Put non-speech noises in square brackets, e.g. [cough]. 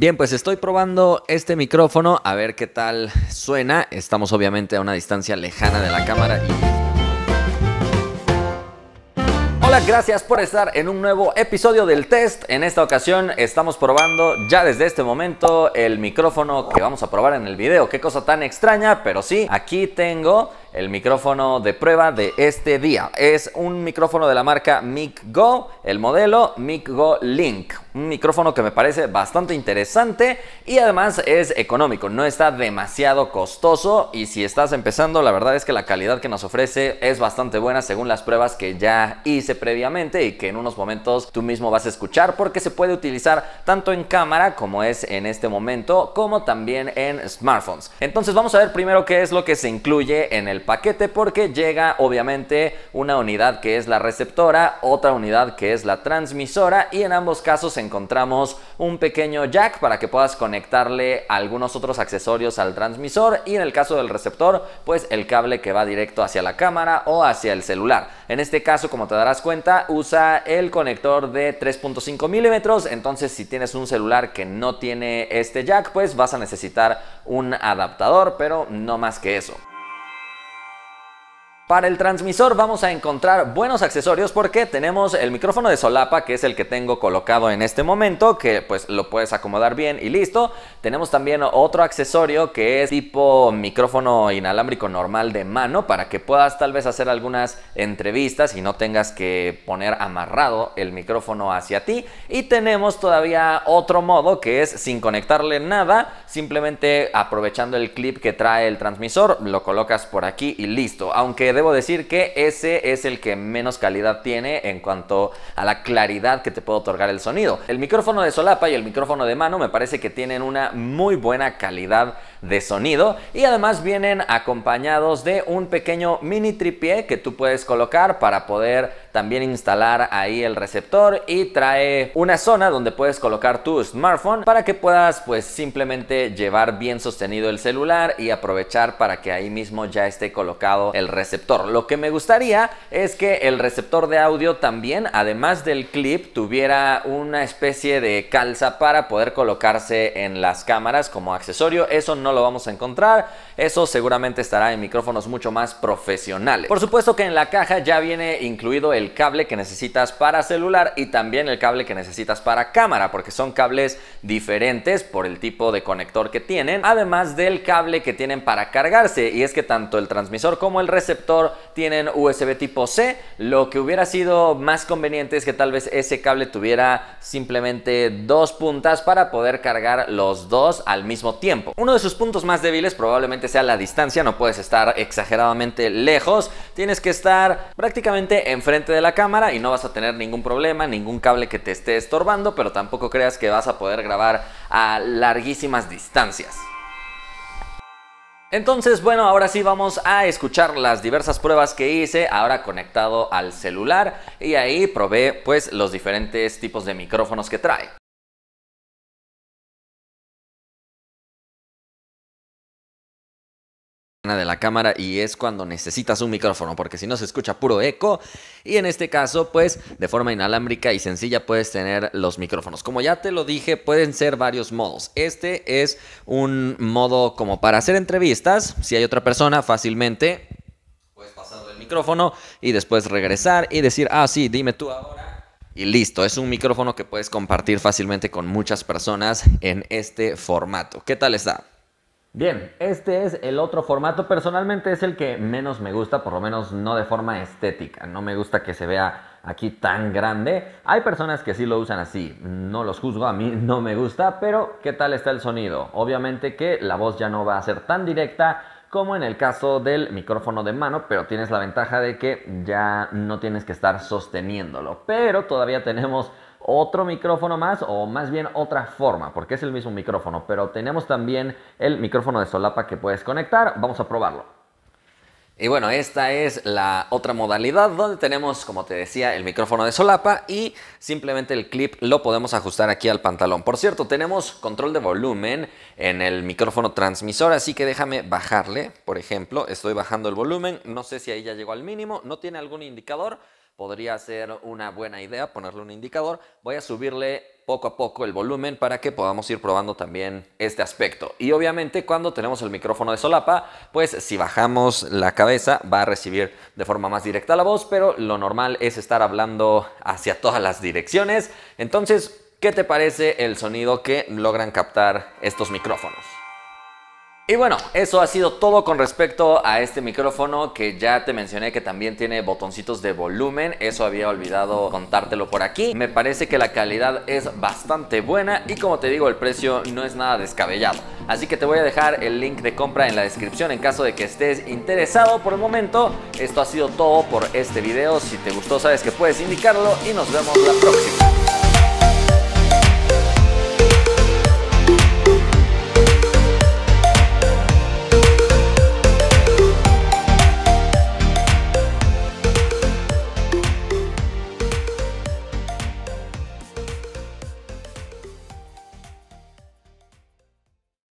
Bien, pues estoy probando este micrófono a ver qué tal suena. Estamos obviamente a una distancia lejana de la cámara Hola, gracias por estar en un nuevo episodio del test. En esta ocasión estamos probando ya desde este momento el micrófono que vamos a probar en el video. Qué cosa tan extraña, pero sí, aquí tengo el micrófono de prueba de este día. Es un micrófono de la marca Micgo, el modelo Micgo Link. Un micrófono que me parece bastante interesante y además es económico, no está demasiado costoso y si estás empezando, la verdad es que la calidad que nos ofrece es bastante buena según las pruebas que ya hice previamente y que en unos momentos tú mismo vas a escuchar porque se puede utilizar tanto en cámara como es en este momento, como también en smartphones. Entonces vamos a ver primero qué es lo que se incluye en el paquete porque llega obviamente una unidad que es la receptora, otra unidad que es la transmisora y en ambos casos encontramos un pequeño jack para que puedas conectarle algunos otros accesorios al transmisor y en el caso del receptor pues el cable que va directo hacia la cámara o hacia el celular. En este caso como te darás cuenta usa el conector de 3.5 milímetros entonces si tienes un celular que no tiene este jack pues vas a necesitar un adaptador pero no más que eso. Para el transmisor vamos a encontrar buenos accesorios porque tenemos el micrófono de solapa que es el que tengo colocado en este momento que pues lo puedes acomodar bien y listo. Tenemos también otro accesorio que es tipo micrófono inalámbrico normal de mano para que puedas tal vez hacer algunas entrevistas y no tengas que poner amarrado el micrófono hacia ti. Y tenemos todavía otro modo que es sin conectarle nada, simplemente aprovechando el clip que trae el transmisor, lo colocas por aquí y listo. Aunque debo decir que ese es el que menos calidad tiene en cuanto a la claridad que te puede otorgar el sonido. El micrófono de solapa y el micrófono de mano me parece que tienen una muy buena calidad de sonido y además vienen acompañados de un pequeño mini tripié que tú puedes colocar para poder también instalar ahí el receptor y trae una zona donde puedes colocar tu smartphone para que puedas pues simplemente llevar bien sostenido el celular y aprovechar para que ahí mismo ya esté colocado el receptor. Lo que me gustaría es que el receptor de audio también, además del clip, tuviera una especie de calza para poder colocarse en las cámaras como accesorio. Eso no lo vamos a encontrar. Eso seguramente estará en micrófonos mucho más profesionales. Por supuesto que en la caja ya viene incluido el cable que necesitas para celular y también el cable que necesitas para cámara, porque son cables diferentes por el tipo de conector que tienen, además del cable que tienen para cargarse. Y es que tanto el transmisor como el receptor tienen USB tipo C. Lo que hubiera sido más conveniente es que tal vez ese cable tuviera simplemente dos puntas para poder cargar los dos al mismo tiempo. Uno de sus puntos más débiles probablemente sea la distancia, no puedes estar exageradamente lejos, tienes que estar prácticamente enfrente de de la cámara y no vas a tener ningún problema, ningún cable que te esté estorbando, pero tampoco creas que vas a poder grabar a larguísimas distancias. Entonces, bueno, ahora sí vamos a escuchar las diversas pruebas que hice, ahora conectado al celular y ahí probé pues los diferentes tipos de micrófonos que trae. de la cámara y es cuando necesitas un micrófono porque si no se escucha puro eco y en este caso pues de forma inalámbrica y sencilla puedes tener los micrófonos. Como ya te lo dije pueden ser varios modos. Este es un modo como para hacer entrevistas. Si hay otra persona fácilmente puedes pasar el micrófono y después regresar y decir ah sí dime tú ahora y listo. Es un micrófono que puedes compartir fácilmente con muchas personas en este formato. ¿Qué tal está? Bien, este es el otro formato. Personalmente es el que menos me gusta, por lo menos no de forma estética. No me gusta que se vea aquí tan grande. Hay personas que sí lo usan así, no los juzgo, a mí [laughs] no me gusta, pero ¿qué tal está el sonido? Obviamente que la voz ya no va a ser tan directa como en el caso del micrófono de mano, pero tienes la ventaja de que ya no tienes que estar sosteniéndolo. Pero todavía tenemos otro micrófono más o más bien otra forma, porque es el mismo micrófono, pero tenemos también el micrófono de solapa que puedes conectar. Vamos a probarlo. Y bueno, esta es la otra modalidad donde tenemos, como te decía, el micrófono de solapa y simplemente el clip lo podemos ajustar aquí al pantalón. Por cierto, tenemos control de volumen en el micrófono transmisor, así que déjame bajarle. Por ejemplo, estoy bajando el volumen, no sé si ahí ya llegó al mínimo, no tiene algún indicador, podría ser una buena idea ponerle un indicador. Voy a subirle poco a poco el volumen para que podamos ir probando también este aspecto. Y obviamente cuando tenemos el micrófono de solapa, pues si bajamos la cabeza va a recibir de forma más directa la voz, pero lo normal es estar hablando hacia todas las direcciones. Entonces, ¿qué te parece el sonido que logran captar estos micrófonos? Y bueno, eso ha sido todo con respecto a este micrófono que ya te mencioné que también tiene botoncitos de volumen. Eso había olvidado contártelo por aquí. Me parece que la calidad es bastante buena y como te digo, el precio no es nada descabellado. Así que te voy a dejar el link de compra en la descripción en caso de que estés interesado por el momento. Esto ha sido todo por este video. Si te gustó, sabes que puedes indicarlo y nos vemos la próxima.